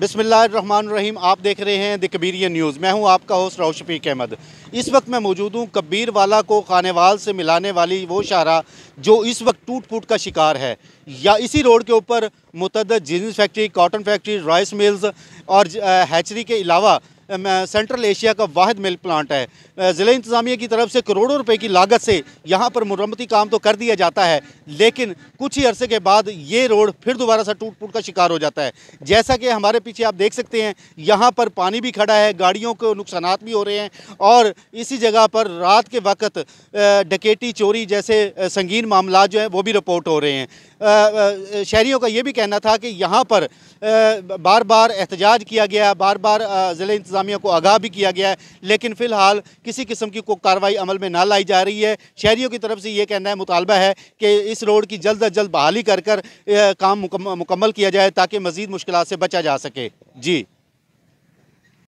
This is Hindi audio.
बिसमीम आप देख रहे हैं द कबीरिया न्यूज़ मैं हूं आपका होस्ट राउ शफीक अहमद इस वक्त मैं मौजूद हूं कबीर वाला को खानेवाल से मिलाने वाली वो शाहरा जो इस वक्त टूट फूट का शिकार है या इसी रोड के ऊपर मुतद jeans factory cotton factory rice mills और हैचरी के अलावा सेंट्रल एशिया का वाद मिल्क प्लांट है ज़िले इंतज़ामिया की तरफ से करोड़ों रुपए की लागत से यहाँ पर मरम्मती काम तो कर दिया जाता है लेकिन कुछ ही अरसे के बाद ये रोड फिर दोबारा सा टूट फूट का शिकार हो जाता है जैसा कि हमारे पीछे आप देख सकते हैं यहाँ पर पानी भी खड़ा है गाड़ियों को नुकसान भी हो रहे हैं और इसी जगह पर रात के वक्त डकेटी चोरी जैसे संगीन मामला जो हैं वो भी रिपोर्ट हो रहे हैं शहरीों का ये भी कहना था कि यहाँ पर बार बार एहतजाज किया गया बार बार ज़िले इंतजाम इंतजामिया को आगाह भी किया गया है लेकिन फ़िलहाल किसी किस्म की कोई कार्रवाई अमल में ना लाई जा रही है शहरीों की तरफ से ये कहना है मुतालबा है कि इस रोड की जल्द अज जल्द बहाली कर कर काम मुकम्मल किया जाए ताकि मज़ीद मुश्किल से बचा जा सके जी